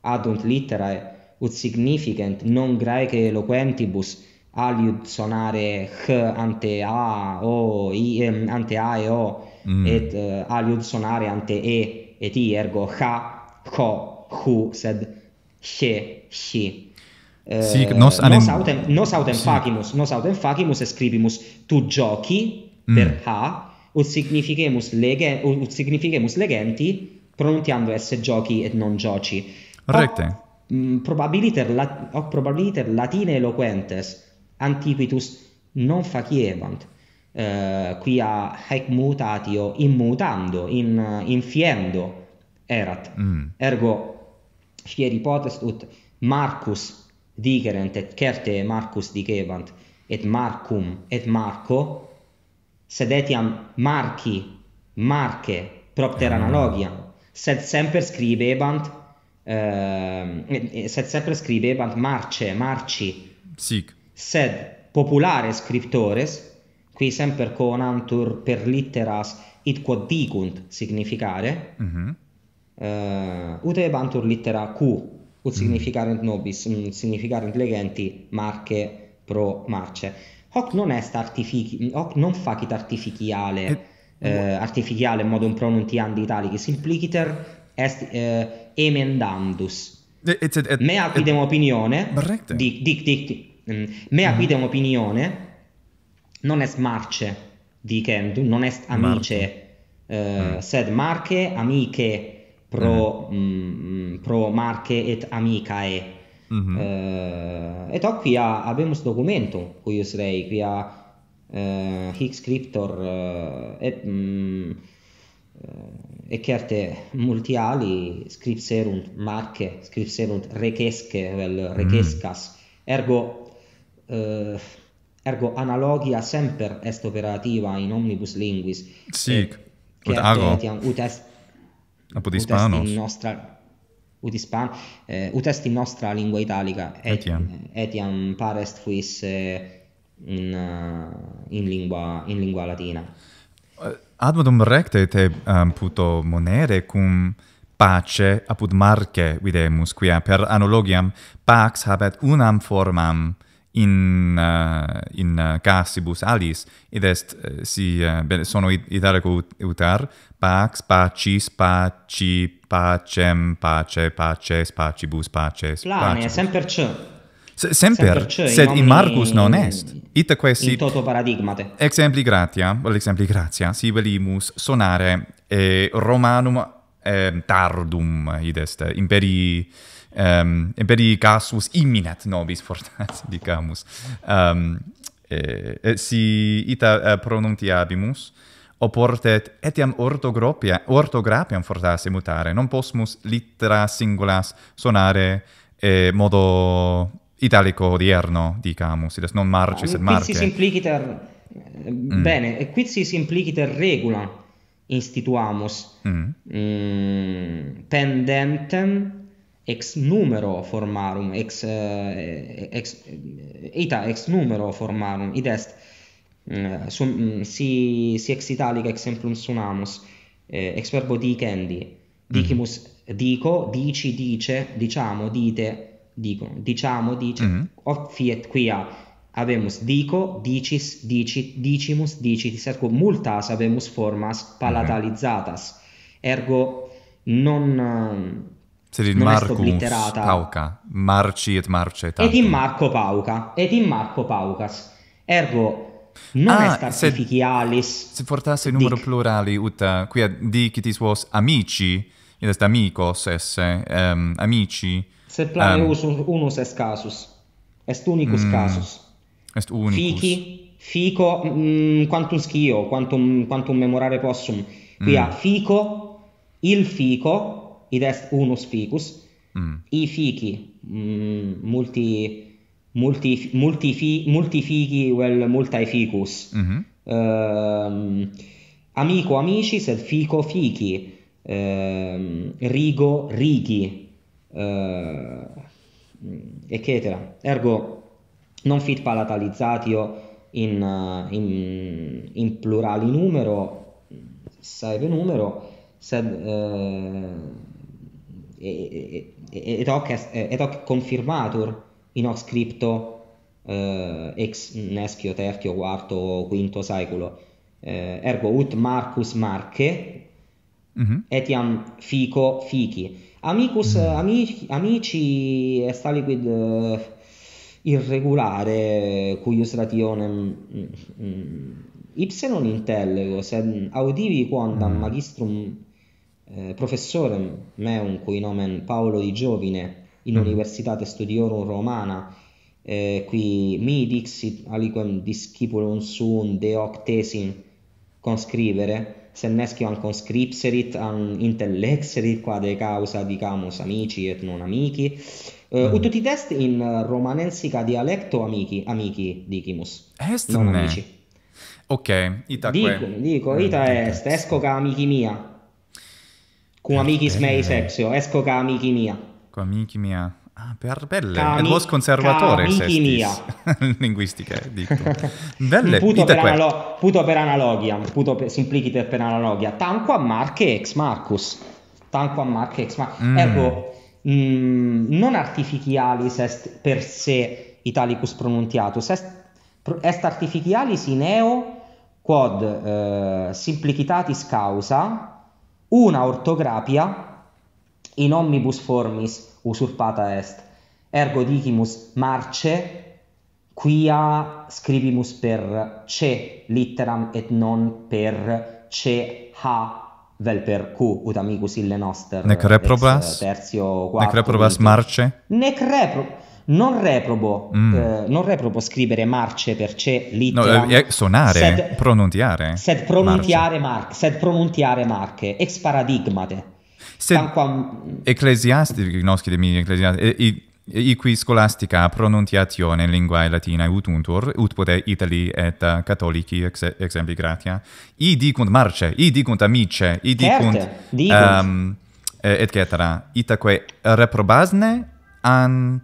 adunt litterae ut significant non graeque eloquentibus aliud sonare h ante a o i ante a e o mm. et uh, aliud sonare ante e et i ergo ha ho, hu sed she shi Sì, eh, nos anem... nos autem nos autem sì. facimus nos autem facimus et scribimus tu giochi mm. per ha o significemus lege o significemus legenti pronuntiando s giochi et non giochi Recte. Mm, probabiliter la probabiliter latine eloquentes antiquitus non faciebant Eh, qui a haec mutatio in mutando in in fiendo erat mm. ergo fieri potest ut Marcus dicerent et certe Marcus dicebant et Marcum et Marco sed etiam Marci Marce propter ah. analogia sed semper scribebant eh, sed semper scribebant Marce Marci sic sed populares scriptores qui semper conantur per litteras id quod dicunt significare mm -hmm. uh, ut ebantur littera q ut mhm. significarent mm -hmm. nobis significarent legenti marche pro marce hoc non est artifici hoc non facit artificiale uh, artificiale in modo un pronuntiandi italici simpliciter est uh, emendandus mea quidem et... opinione dic dic dic Mm. Mea mm. quidem opinione non est marce di non est amice eh, mm. sed marche amiche pro mm-hmm. mm. mh, mm, pro marche et amica e mm -hmm. eh, et aqui habemus documento cuius rei qui a eh, hic scriptor eh, et mm, e certe multiali scripserunt marche scripserunt requesque vel mm-hmm. requescas mm. ergo ergo analogia semper est operativa in omnibus linguis sic ut ago ut est apud hispanos ut est in nostra ut hispan eh, ut est in nostra lingua italica et, etiam etiam parest fuis eh, in uh, in lingua in lingua latina eh, ad modum recte te um, puto monere cum pace apud marche videmus quia per analogiam pax habet unam formam in uh, in uh, eh, casibus alis id est uh, si uh, bene sono italico utar pax pacis paci pacem pace pace pacibus paces plane semper ce. semper, semper sed in marcus in, non est ita si... in toto paradigmate exempli gratia vol exempli gratia si velimus sonare e romanum eh, tardum id est imperii um, ehm, e per i casus imminent nobis fortas dicamus ehm um, si ita pronuntiabimus oportet etiam ortografia ortografiam fortasse mutare non possmus littera singulas sonare in modo italico odierno dicamus ides non marcis se ah, sed marque si simpliciter mm. bene e qui si simpliciter regula instituamus mm. Mm, pendentem ex numero formarum ex eh, ex ita ex numero formarum id est mm, sum mm, si si ex italica exemplum sunamus eh, ex verbo dicendi dicimus mhm. dico dici dice diciamo dite dico diciamo dice mm -hmm. fiet quia habemus dico dicis dici dicimus dici sercu multas habemus formas mhm. palatalizatas ergo non Sed in Marcus Pauca, Marci et Marce Et in Marco Pauca, et in Marco Paucas. Ergo, non ah, est artificialis... Se, se portasse in numero plurali, ut uh, quia dicitis vos amici, in est amicos esse, um, amici... Se planeus ehm, um, unus est casus, est unicus mm, casus. Est unicus. Fici, fico, mm, quantum scio, quantum, quantum memorare possum. Quia mm. fico, il fico, id est unus ficus, mm. i fichi, mh, mm, multi, multi, multi, fi, multi fichi, well, multi ficus, mm-hmm. uh, amico amici, sed fico fichi, uh, rigo righi, uh, eh, eccetera. Ergo non fit palatalizzatio in, eh, in, in plurali numero, saebe numero, sed... Uh, et hoc est, et hoc confirmatur in hoc scripto eh, ex nescio tertio quarto quinto saeculo eh, ergo ut Marcus Marche mm -hmm. etiam fico fici amicus mm -hmm. Eh, amici, amici est aliquid uh, irregulare cuius rationem mm, mm, ipse non intellego sed audivi quandam mm -hmm. magistrum eh, professorem meum cui nomen Paolo di Giovine in mm. universitate studiorum romana eh, qui mi dixit aliquem discipulum suum de hoc tesin se an conscripserit an intellexerit qua de causa dicamus amici et non amici eh, mm. utit est in eh, romanensica dialecto amici amici dicimus est non amici Ok, ita Dico, dico, ita mm. est, esco ca amici mia. Con amici Smei Sexio, oh, esco con amici mia. Con amici mia. Ah, per belle. Cami, il vostro conservatore, amici mia. Linguistica, eh, dico. Belle, puto per, analo- puto per analogia, puto per, simpliciter per analogia. Tanco a marche ex Marcus. Tanco a marche ex Marcus. Mm. Ergo, mm, non artificialis est per se italicus pronuntiatus, est, est artificialis in eo quod eh, simplicitatis causa una ortografia in omnibus formis usurpata est ergo dicimus marce quia scribimus per c litteram et non per c ha vel per q ut amicus ille noster nec reprobas tertio quarto nec reprobas marce nec repro Non reprobo, mm. eh, non reprobo scrivere marce per ce litteram. No, eh, eh, sonare, sed, pronunziare. Sed pronunziare, mar- sed pronunziare marche, ex paradigmate. Sed Tanquam... ecclesiastici, no, scusami, ecclesiastici, i cui eh, scolastica pronunziazione in lingua latina utuntur, ut pote itali et cattolici ex, exempli gratia, i dicunt marce, i dicunt amice, i dicunt... Certe, dicunt. Um, et cetera, itaque reprobasne an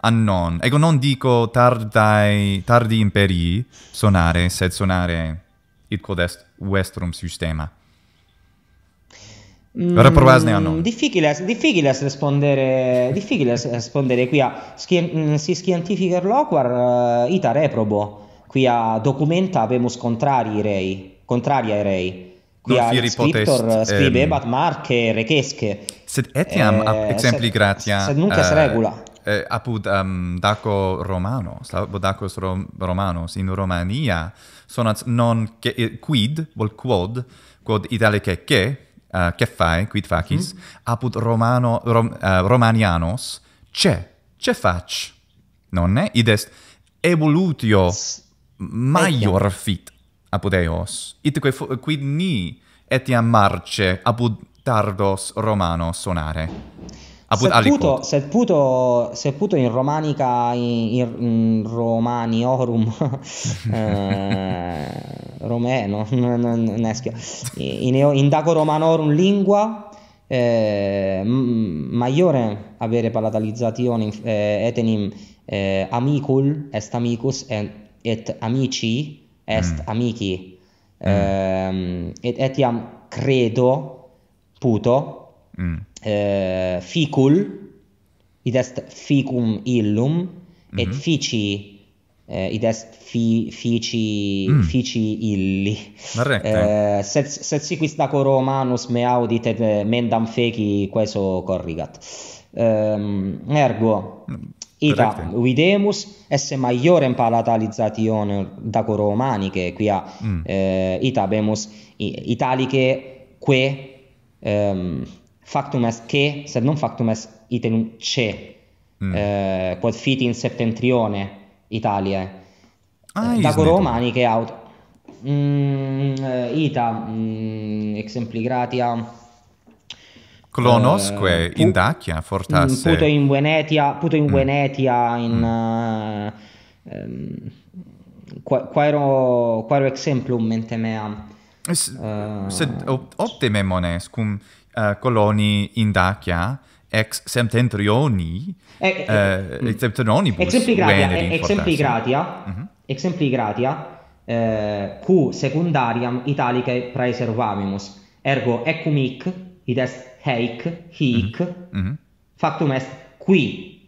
annon. Ego non dico tardai, tardi imperii sonare, sed sonare id quod est vestrum systema. Mm, Ora annon. Difficiles, difficiles respondere, difficiles respondere qui a mm, si scientificer loquar uh, ita reprobo. Qui a documenta habemus contrari rei, contraria rei. Qui scriptor scribebat ehm... marche, requesque. Sed etiam, eh, ab exempli gratia... Sed, nunca nunc uh, regula eh, apud um, daco romano salvo dacos rom romanos in romania sonat non eh, quid vol quod quod italice che uh, che fai quid facis mm. apud romano rom, uh, romanianos che che fac non è id est evolutio maior fit apud eos itque quid ni etiam marce apud tardos romanos sonare Apud aliquo. Seputo, in romanica in, in romani orum eh romeno, non non non In in daco romanorum lingua eh maiore avere palatalizzazione eh, et enim eh, amicul est amicus et et amici est mm. amici. Mm. Ehm et etiam credo puto. Mm uh, ficul id est ficum illum et mm -hmm. fici uh, id est fi, fici mm. fici illi uh, sed si quis daco romanus me audit et mendam feci queso corrigat ehm, ergo mm, ita Correcte. videmus esse maiorem palatalizatione daco romanice quia mm. ita abemus italiche que ehm factum est che sed non factum est item c mm. eh, quod fit in septentrione Italiae ah, eh, dago romani che aut mm, eh, ita mm, exempli gratia Clonosque eh, in Dacia fortasse. Puto in Venetia, puto in mm. Venetia in quaero mm. uh, um, ehm, quaero exemplum mente mea. uh, sed optime mones cum uh, coloni in Dacia ex septentrioni eh, eh ex septentrioni ex exempli gratia ex eh, exempli gratia ex mhm. exempli gratia eh cu secundariam italicae praeservamus ergo ecumic id est heic heic mm -hmm. factum est qui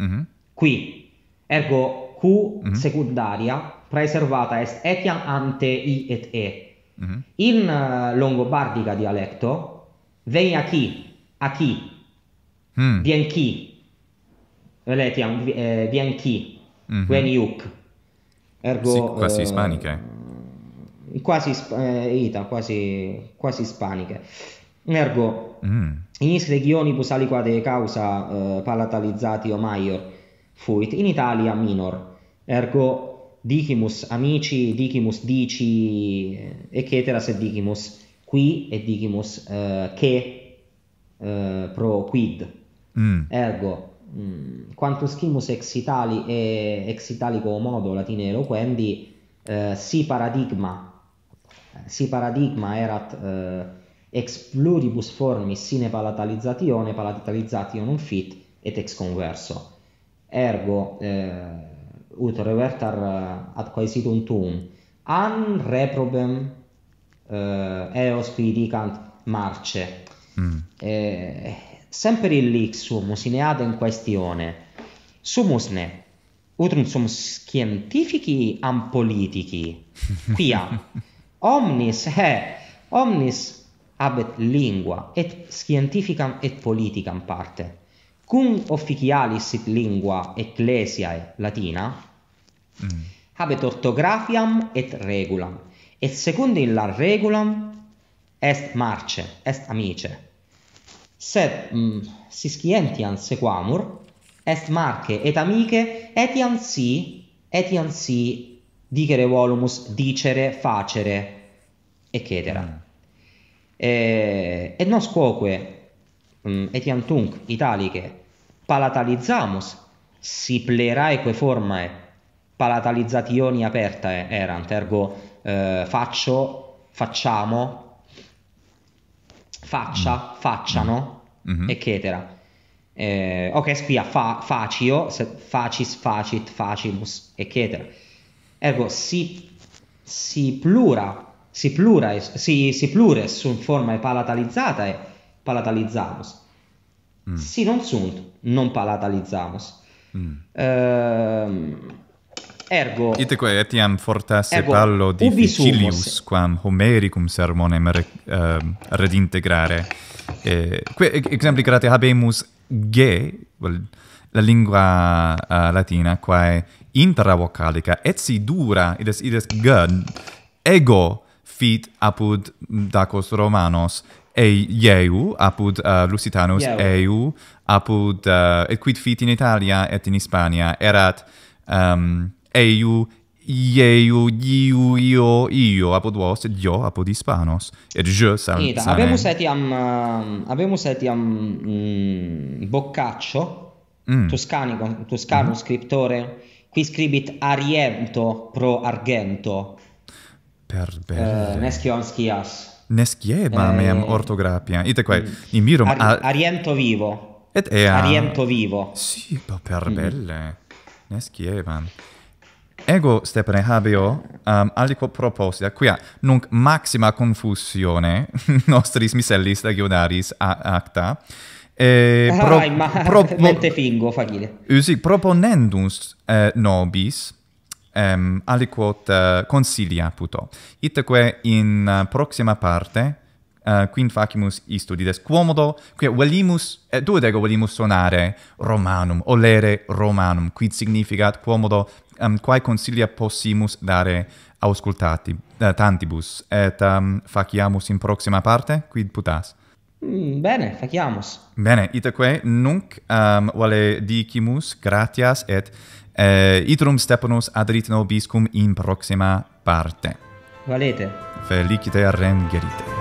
mm -hmm. qui ergo cu mm -hmm. secundaria praeservata est etiam ante i et e mm -hmm. in uh, longobardica dialecto Vem aqui, aqui. Hmm. Vieni qui. Lei um, eh, vieni qui. Mm-hmm. Veniuc. Ergo... Sì, quasi eh, ispaniche. Quasi, eh, ita, quasi, quasi ispaniche. Ergo, mm. Mm-hmm. inis regionibus aliquade causa eh, palatalizzati o maior fuit, in Italia minor. Ergo, dicimus amici, dicimus dici, eh, eccetera, se dicimus qui e digimus uh, che uh, pro quid mm. ergo mm, quantum scimus ex itali e ex italico modo latine eloquendi uh, si paradigma si paradigma erat uh, ex pluribus formis sine palatalizatione palatalizatio non fit et ex converso ergo ut revertar ad quaesidum tuum an reprobem uh, Eos Fidicant Marce. Mm. Eh, sempre il lix sumus in ad in questione. Sumus ne utrum sum scientifici am politici. Quia omnis he eh, omnis habet lingua et scientificam et politicam parte cum officialis sit lingua ecclesiae latina mm. habet orthographiam et regulam e secondo la regola est marce, est amice. Sed si mm, siscientian sequamur, est marche et amiche, etiam si, etiam si dicere volumus, dicere, facere, eccetera. Mm. E, et nos quoque mh, mm, etiam tunc italiche palatalizzamus, si pleraeque formae, palatalizzationi aperta erant, ergo eh, faccio, facciamo, faccia, mm. facciano, mm-hmm. eccetera. Eh, ok, spia, fa, facio, facis, facit, facimus, eccetera. Ergo, si, si plura, si plura, si, si plures in forma palatalizzata e palatalizzamus. Mm. Si non sunt, non palatalizzamus. Mm. Eh, ergo itaque etiam fortasse pallo difficilius quam homericum sermone uh, ehm, redintegrare eh, que exempli gratia habemus g well, la lingua uh, latina quae intra vocalica et si dura id est id est g ego fit apud dacos romanos e iu apud uh, lusitanos e apud uh, et quid fit in italia et in hispania erat um, eiu ieu iu io io apud vos et io apud hispanos et je sal Ida, sane habemus etiam uh, um, etiam mm, boccaccio mm. toscanico toscano mm. scriptore qui scribit ariento pro argento per eh, belle uh, nescion skias nesciebam eh, meam orthographia ite quae mm. in mirum ariento vivo et ea ariento vivo si per mm-hmm. belle mm. nesciebam ego stepene habeo um, aliquo proposita quia nunc maxima confusione nostris miselis legionaris acta e pro, ah, pro, ma, pro mente fingo facile usi eh, proponendus eh, nobis um, aliquot uh, consilia puto itque in uh, proxima parte uh, quin facimus isto dides quomodo, quia velimus, et eh, duod ego velimus sonare Romanum, olere Romanum, quid significat quomodo, um, quae consilia possimus dare auscultati, uh, tantibus, et um, faciamus in proxima parte, quid putas? Mm, bene, faciamus. Bene, itaque, nunc um, vale dicimus gratias et eh, itrum steponus ad ritno biscum in proxima parte. Valete. Felicite arrengerite